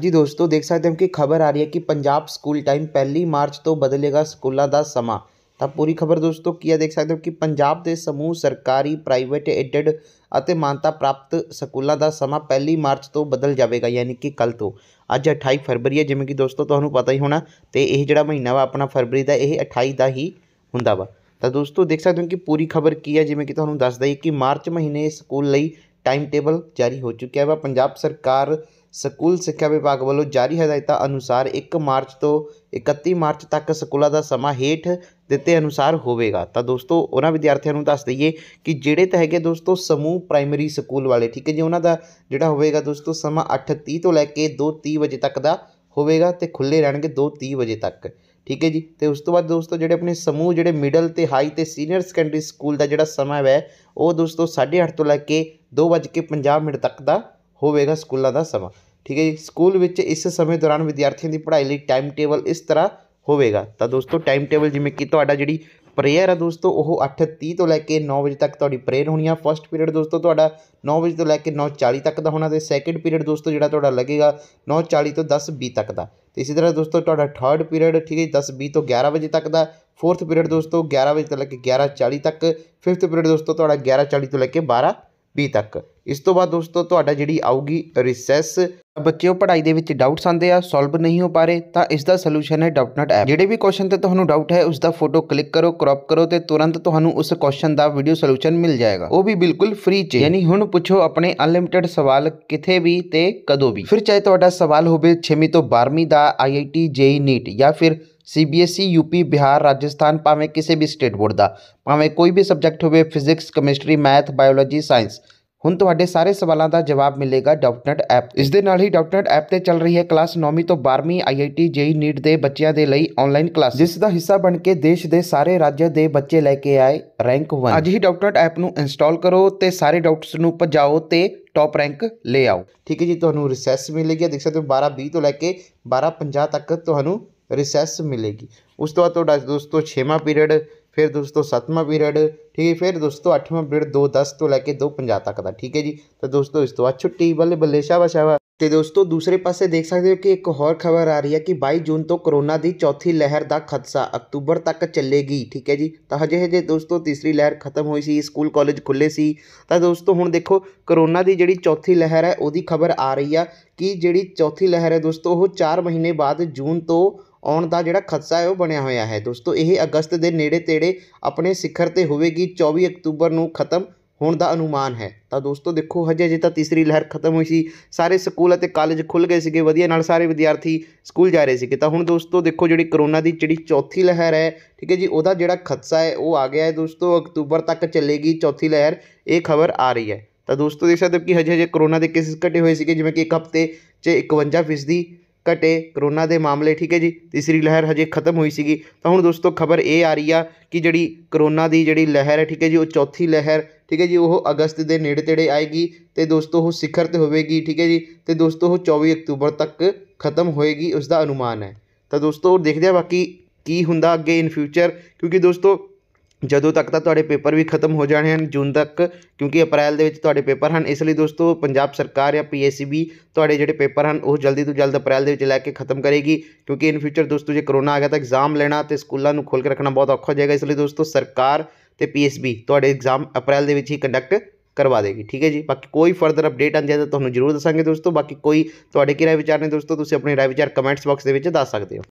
ਜੀ ਦੋਸਤੋ ਦੇਖ ਸਕਦੇ ਹੋ ਕਿ ਖਬਰ ਆ ਰਹੀ ਹੈ ਕਿ ਪੰਜਾਬ ਸਕੂਲ ਟਾਈਮ 1 ਮਾਰਚ ਤੋਂ ਬਦਲੇਗਾ ਸਕੂਲਾਂ ਦਾ ਸਮਾਂ ਤਾਂ ਪੂਰੀ ਖਬਰ ਦੋਸਤੋ ਕੀ ਹੈ ਦੇਖ ਸਕਦੇ ਹੋ ਕਿ ਪੰਜਾਬ ਦੇ ਸਮੂਹ ਸਰਕਾਰੀ ਪ੍ਰਾਈਵੇਟ ਏਡਡ ਅਤੇ ਮਾਨਤਾ ਪ੍ਰਾਪਤ ਸਕੂਲਾਂ ਦਾ ਸਮਾਂ 1 ਮਾਰਚ ਤੋਂ ਬਦਲ ਜਾਵੇਗਾ ਯਾਨੀ ਕਿ ਕੱਲ ਤੋਂ ਅੱਜ 28 ਫਰਵਰੀ ਹੈ ਜਿਵੇਂ ਕਿ ਦੋਸਤੋ ਤੁਹਾਨੂੰ ਪਤਾ ਹੀ ਹੋਣਾ ਤੇ ਇਹ ਜਿਹੜਾ ਮਹੀਨਾ ਵਾ ਆਪਣਾ ਫਰਵਰੀ ਦਾ ਇਹ 28 ਦਾ ਹੀ ਹੁੰਦਾ ਵਾ ਤਾਂ ਦੋਸਤੋ ਦੇਖ ਸਕਦੇ ਹੋ ਕਿ ਪੂਰੀ ਖਬਰ ਕੀ ਹੈ ਜਿਵੇਂ ਕਿ ਤੁਹਾਨੂੰ ਦੱਸਦਾ ਹੀ ਕਿ ਮਾਰਚ ਮਹੀਨੇ ਸਕੂਲ ਲਈ ਟਾਈਮ ਟੇਬਲ ਜਾਰੀ ਹੋ ਚੁੱਕਿਆ ਵਾ ਪੰਜਾਬ ਸਰਕਾਰ ਸਕੂਲ ਸਿੱਖਿਆ ਵਿਭਾਗ ਵੱਲੋਂ ਜਾਰੀ ਹਦਾਇਤਾਂ ਅਨੁਸਾਰ 1 ਮਾਰਚ ਤੋਂ 31 ਮਾਰਚ ਤੱਕ ਸਕੂਲਾਂ ਦਾ ਸਮਾਂ ਹੇਠ ਦਿੱਤੇ ਅਨੁਸਾਰ ਹੋਵੇਗਾ ਤਾਂ ਦੋਸਤੋ ਉਹਨਾਂ ਵਿਦਿਆਰਥੀਆਂ ਨੂੰ ਦੱਸ ਦਈਏ ਕਿ ਜਿਹੜੇ ਤਾਂ ਹੈਗੇ ਦੋਸਤੋ ਸਮੂਹ ਪ੍ਰਾਇਮਰੀ ਸਕੂਲ ਵਾਲੇ ਠੀਕ ਹੈ ਜੀ ਉਹਨਾਂ ਦਾ ਜਿਹੜਾ ਹੋਵੇਗਾ ਦੋਸਤੋ ਸਮਾਂ 8:30 ਤੋਂ ਲੈ ਕੇ 2:30 ਵਜੇ ਤੱਕ ਦਾ ਹੋਵੇਗਾ ਤੇ ਖੁੱਲੇ ਰਹਿਣਗੇ 2:30 ਵਜੇ ਤੱਕ ਠੀਕ ਹੈ ਜੀ ਤੇ ਉਸ ਤੋਂ ਬਾਅਦ ਦੋਸਤੋ ਜਿਹੜੇ ਆਪਣੇ ਸਮੂਹ ਜਿਹੜੇ ਮਿਡਲ ਤੇ ਹਾਈ ਤੇ ਸੀਨੀਅਰ ਸੈਕੰਡਰੀ ਸਕੂਲ ਦਾ ਜਿਹੜਾ ਸਮਾਂ ਹੈ ਉਹ ਦੋਸਤੋ 8:30 ਤੋਂ ਲੈ ਕੇ 2:50 ਮਿੰਟ ਤੱਕ ਦਾ ਹੋਵੇਗਾ ਸਕੂਲਾਂ ਦਾ ਸਮਾਂ ਠੀਕ ਹੈ ਜੀ ਸਕੂਲ ਵਿੱਚ ਇਸ ਸਮੇਂ ਦੌਰਾਨ ਵਿਦਿਆਰਥੀਆਂ ਦੀ ਪੜ੍ਹਾਈ ਲਈ ਟਾਈਮ ਟੇਬਲ ਇਸ ਤਰ੍ਹਾਂ ਹੋਵੇਗਾ ਤਾਂ ਦੋਸਤੋ ਟਾਈਮ ਟੇਬਲ ਜਿਵੇਂ ਕਿ ਤੁਹਾਡਾ ਜਿਹੜੀ ਪ੍ਰੇਅਰ ਆ ਦੋਸਤੋ ਉਹ 8:30 ਤੋਂ ਲੈ ਕੇ 9 ਵਜੇ ਤੱਕ ਤੁਹਾਡੀ ਪ੍ਰੇਅਰ ਹੋਣੀ ਆ ਫਰਸਟ ਪੀਰੀਅਡ ਦੋਸਤੋ ਤੁਹਾਡਾ 9 ਵਜੇ ਤੋਂ ਲੈ ਕੇ 9:40 ਤੱਕ ਦਾ ਹੋਣਾ ਤੇ ਸੈਕੰਡ ਪੀਰੀਅਡ ਦੋਸਤੋ ਜਿਹੜਾ ਤੁਹਾਡਾ ਲੱਗੇਗਾ 9:40 ਤੋਂ 10:20 ਤੱਕ ਦਾ ਤੇ ਇਸੇ ਤਰ੍ਹਾਂ ਦੋਸਤੋ ਤੁਹਾਡਾ ਥਰਡ ਪੀਰੀਅਡ ਠੀਕ ਹੈ 10:20 ਤੋਂ 11 ਵਜੇ ਤੱਕ ਦਾ ਫੋਰਥ ਪੀਰੀਅਡ ਦੋਸਤੋ 11 ਵਜੇ ਤੋਂ ਲੈ ਕੇ 11:40 ਤੱਕ ਫਿਫਥ ਪੀਰੀਅਡ ਦੋਸਤੋ ਤੁਹਾਡਾ 11:40 ਤੋਂ ਲੈ ਕੇ 12 20 ਤੱਕ ਇਸ ਤੋਂ ਬਾਅਦ ਦੋਸਤੋ ਤੁਹਾਡਾ ਜਿਹੜੀ ਆਊਗੀ ਰਿਸੈਸ ਬੱਚਿਓ ਪੜ੍ਹਾਈ ਦੇ ਵਿੱਚ ਡਾਊਟਸ ਆਉਂਦੇ ਆ ਸੋਲਵ ਨਹੀਂ ਹੋ ਪਾਰੇ ਤਾਂ ਇਸ ਦਾ ਸੋਲੂਸ਼ਨ ਹੈ ਡਾਊਟਨਟ ਐਪ ਜਿਹੜੇ ਵੀ ਕੁਐਸਚਨ ਤੇ ਤੁਹਾਨੂੰ ਡਾਊਟ ਹੈ ਉਸ ਦਾ ਫੋਟੋ ਕਲਿੱਕ ਕਰੋ ਕ੍ਰੌਪ ਕਰੋ ਤੇ ਤੁਰੰਤ ਤੁਹਾਨੂੰ ਉਸ ਕੁਐਸਚਨ ਦਾ ਵੀਡੀਓ ਸੋਲੂਸ਼ਨ ਮਿਲ ਜਾਏਗਾ ਉਹ ਵੀ ਬਿਲਕੁਲ ਫ੍ਰੀ ਚ ਯਾਨੀ ਹੁਣ ਪੁੱਛੋ ਆਪਣੇ ਅਨਲਿਮਿਟਿਡ ਸਵਾਲ ਕਿਥੇ ਵੀ ਤੇ ਕਦੋਂ ਵੀ ਫਿਰ ਚਾਹੇ ਤੁਹਾਡਾ ਸਵਾਲ ਹੋਵੇ 6ਵੀਂ ਤੋਂ 12ਵੀਂ ਦਾ ਆਈਆਈਟੀ ਜੇਈ ਨੀਟ ਜਾਂ ਫਿਰ ਸੀਬੀਐਸਈ ਯੂਪੀ ਬਿਹਾਰ ਰਾਜਸਥਾਨ ਭਾਵੇਂ ਕਿਸੇ ਵੀ ਸਟੇਟ ਬੋਰਡ ਦਾ ਭਾਵੇਂ ਕੋਈ ਵੀ ਸਬਜੈਕਟ ਹੋਵੇ physics chemistry math biology science ਹੁਣ ਤੁਹਾਡੇ ਸਾਰੇ ਸਵਾਲਾਂ ਦਾ ਜਵਾਬ ਮਿਲੇਗਾ ਡਾਊਟਨਟ ਐਪ ਇਸ ਦੇ ਨਾਲ ਹੀ ਡਾਊਟਨਟ ਐਪ ਤੇ ਚੱਲ ਰਹੀ ਹੈ ਕਲਾਸ 9ਵੀਂ ਤੋਂ 12ਵੀਂ ਆਈਆਈਟੀ ਜੇਈ ਨੀਟ ਦੇ ਬੱਚਿਆਂ ਦੇ ਲਈ ਆਨਲਾਈਨ ਕਲਾਸ ਜਿਸ ਦਾ ਹਿੱਸਾ ਬਣ ਕੇ ਦੇਸ਼ ਦੇ ਸਾਰੇ ਰਾਜ ਦੇ ਬੱਚੇ ਲੈ ਕੇ ਆਏ ਰੈਂਕ 1 ਅੱਜ ਹੀ ਡਾਊਟਨਟ ਐਪ ਨੂੰ ਇੰਸਟਾਲ ਕਰੋ ਤੇ ਸਾਰੇ ਡਾਊਟਸ ਨੂੰ ਭਜਾਓ ਤੇ ਟੌਪ ਰੈਂਕ ਲੈ ਆਓ ਠੀਕ ਹੈ ਜੀ ਤੁਹਾਨੂੰ ਰਿਸੈਸ ਮਿਲੇਗੀ ਦੇਖ ਸਕਦੇ ਹੋ 12 20 ਤੋਂ ਲੈ ਕੇ 12 50 ਤੱਕ ਤੁਹਾਨੂੰ ਰਿਸੈਸ ਮਿਲੇਗੀ ਉਸ ਤੋਂ ਬਾਅਦ ਤੁਹਾਡਾ ਦੋਸਤੋ 6ਵਾਂ ਪੀਰੀਅਡ ਫਿਰ ਦੋਸਤੋ 7ਵਾਂ ਪੀਰੀਅਡ ਠੀਕ ਹੈ ਫਿਰ ਦੋਸਤੋ 8ਵਾਂ ਪੀਰੀਅਡ 2:10 ਤੋਂ ਲੈ ਕੇ 2:50 ਤੱਕ ਦਾ ਠੀਕ ਹੈ ਜੀ ਤਾਂ ਦੋਸਤੋ ਇਸ ਤੋਂ ਬਾਅਦ ਛੁੱਟੀ ਬੱਲੇ ਬੱਲੇ ਸ਼ਾਬਾਸ਼ ਸ਼ਾਬਾਸ਼ ਤੇ ਦੋਸਤੋ ਦੂਸਰੇ ਪਾਸੇ ਦੇਖ ਸਕਦੇ ਹੋ ਕਿ ਇੱਕ ਹੋਰ ਖਬਰ ਆ ਰਹੀ ਹੈ ਕਿ 22 ਜੂਨ ਤੋਂ ਕਰੋਨਾ ਦੀ ਚੌਥੀ ਲਹਿਰ ਦਾ ਖਤਸਾ ਅਕਤੂਬਰ ਤੱਕ ਚੱਲੇਗੀ ਠੀਕ ਹੈ ਜੀ ਤਾਂ ਹਜੇ ਹਜੇ ਦੋਸਤੋ ਤੀਸਰੀ ਲਹਿਰ ਖਤਮ ਹੋਈ ਸੀ ਸਕੂਲ ਕਾਲਜ ਖੁੱਲੇ ਸੀ ਤਾਂ ਦੋਸਤੋ ਹੁਣ ਦੇਖੋ ਕਰੋਨਾ ਦੀ ਜਿਹੜੀ ਚੌਥੀ ਲਹਿਰ ਹੈ ਉਹਦੀ ਖਬਰ ਆ ਰਹੀ ਆ ਕਿ ਜਿਹੜੀ ਚੌਥੀ ਲਹਿਰ ਹੈ ਦੋਸਤੋ ਉਹ 4 ਮਹੀਨੇ ਬਾਅਦ ਜੂਨ ਤੋਂ ਆਉਣ ਦਾ ਜਿਹੜਾ ਖਤਸਾ ਹੈ ਉਹ ਬਣਿਆ ਹੋਇਆ ਹੈ ਦੋਸਤੋ ਇਹ ਅਗਸਤ ਦੇ ਨੇੜੇ ਤੇੜੇ ਆਪਣੇ ਸਿਖਰ ਤੇ ਹੋਵੇਗੀ 24 ਅਕਤੂਬਰ ਨੂੰ ਖਤਮ ਹੋਣ ਦਾ ਅਨੁਮਾਨ ਹੈ ਤਾਂ ਦੋਸਤੋ ਦੇਖੋ ਹਜੇ ਜੇ ਤਾਂ ਤੀਸਰੀ ਲਹਿਰ ਖਤਮ ਹੋਈ ਸੀ ਸਾਰੇ ਸਕੂਲ ਅਤੇ ਕਾਲਜ ਖੁੱਲ ਗਏ ਸੀਗੇ ਵਧੀਆ ਨਾਲ ਸਾਰੇ ਵਿਦਿਆਰਥੀ ਸਕੂਲ ਜਾ ਰਹੇ ਸੀਗੇ ਤਾਂ ਹੁਣ ਦੋਸਤੋ ਦੇਖੋ ਜਿਹੜੀ ਕਰੋਨਾ ਦੀ ਜਿਹੜੀ ਚੌਥੀ ਲਹਿਰ ਹੈ ਠੀਕ ਹੈ ਜੀ ਉਹਦਾ ਜਿਹੜਾ ਖਤਸਾ ਹੈ ਉਹ ਆ ਗਿਆ ਹੈ ਦੋਸਤੋ ਅਕਤੂਬਰ ਤੱਕ ਚੱਲੇਗੀ ਚੌਥੀ ਲਹਿਰ ਇਹ ਖਬਰ ਆ ਰਹੀ ਹੈ ਤਾਂ ਦੋਸਤੋ ਦੇਖ ਸਕਦੇ ਹੋ ਕਿ ਹਜੇ ਹਜੇ ਕਰੋਨਾ ਦੇ ਕੇਸਿਸ ਘਟੇ ਹੋਏ ਸੀਗੇ ਜਿਵੇਂ ਕਿ ਇੱਕ ਹਫ਼ਤੇ 'ਚ 51 ਦੀ ਘਟੇ ਕਰੋਨਾ ਦੇ ਮਾਮਲੇ ਠੀਕ ਹੈ ਜੀ ਤੀਸਰੀ ਲਹਿਰ ਹਜੇ ਖਤਮ ਹੋਈ ਸੀਗੀ ਤਾਂ ਹੁਣ ਦੋਸਤੋ ਖਬਰ ਇਹ ਆ ਰਹੀ ਆ ਕਿ ਜਿਹੜੀ ਕਰੋਨਾ ਦੀ ਜਿਹੜੀ ਲਹਿਰ ਹੈ ਠੀਕ ਹੈ ਜੀ ਉਹ ਚੌਥੀ ਲਹਿਰ ਠੀਕ ਹੈ ਜੀ ਉਹ ਅਗਸਤ ਦੇ ਨੇੜੇ ਤੇੜੇ ਆਏਗੀ ਤੇ ਦੋਸਤੋ ਉਹ ਸਿਖਰ ਤੇ ਹੋਵੇਗੀ ਠੀਕ ਹੈ ਜੀ ਤੇ ਦੋਸਤੋ ਉਹ 24 ਅਕਤੂਬਰ ਤੱਕ ਖਤਮ ਹੋਏਗੀ ਉਸ ਦਾ ਅਨੁਮਾਨ ਹੈ ਤਾਂ ਦੋਸਤੋ ਦੇਖਦੇ ਆ ਬਾਕੀ ਕੀ ਹੁੰਦਾ ਅੱਗੇ ਇਨ ਫਿਊਚਰ ਕਿਉਂਕਿ ਦੋਸਤੋ ਜਦੋਂ ਤੱਕ ਤਾਂ ਤੁਹਾਡੇ ਪੇਪਰ ਵੀ ਖਤਮ ਹੋ ਜਾਣੇ ਹਨ ਜੂਨ ਤੱਕ ਕਿਉਂਕਿ ਅਪ੍ਰੈਲ ਦੇ ਵਿੱਚ ਤੁਹਾਡੇ ਪੇਪਰ ਹਨ ਇਸ ਲਈ ਦੋਸਤੋ ਪੰਜਾਬ ਸਰਕਾਰ ਜਾਂ ਪੀ ਸੀ ਬੀ ਤੁਹਾਡੇ ਜਿਹੜੇ ਪੇਪਰ ਹਨ ਉਹ ਜਲਦੀ ਤੋਂ ਜਲਦ ਅਪ੍ਰੈਲ ਦੇ ਵਿੱਚ ਲੈ ਕੇ ਖਤਮ ਕਰੇਗੀ ਕਿਉਂਕਿ ਇਨ ਫਿਊਚਰ ਦੋਸਤੋ ਜੇ ਕਰੋਨਾ ਆ ਗਿਆ ਤਾਂ ਐਗਜ਼ਾਮ ਲੈਣਾ ਅਤੇ ਸਕੂਲਾਂ ਨੂੰ ਖੋਲ੍ਹ ਕੇ ਰੱਖਣਾ ਬਹੁਤ ਔਖਾ ਹੋ ਜਾਏਗਾ ਇਸ ਲਈ ਦੋਸਤੋ ਸਰਕਾਰ ਅਤੇ ਪੀ ਐੱਸ ਬੀ ਤੁਹਾਡੇ ਐਗਜ਼ਾਮ ਅਪ੍ਰੈਲ ਦੇ ਵਿੱਚ ਹੀ ਕੰਡਕਟ ਕਰਵਾ ਦੇਗੀ ਠੀਕ ਹੈ ਜੀ ਬਾਕੀ ਕੋਈ ਫਰਦਰ ਅਪਡੇਟ ਆਂਦੀ ਹੈ ਤਾਂ ਤੁਹਾਨੂੰ ਜ਼ਰੂਰ ਦੱਸਾਂਗੇ ਦੋਸਤੋ ਬਾਕੀ ਕੋਈ ਤੁਹਾਡੇ ਕੀ ਰਾਏ ਵਿਚਾਰ ਨੇ ਦੋਸਤੋ ਤੁਸੀਂ ਆਪਣੀ ਰਾਏ ਵਿਚਾਰ ਕਮੈਂਟਸ ਬਾਕਸ ਦੇ ਵਿੱਚ ਦੱਸ ਸਕਦੇ ਹੋ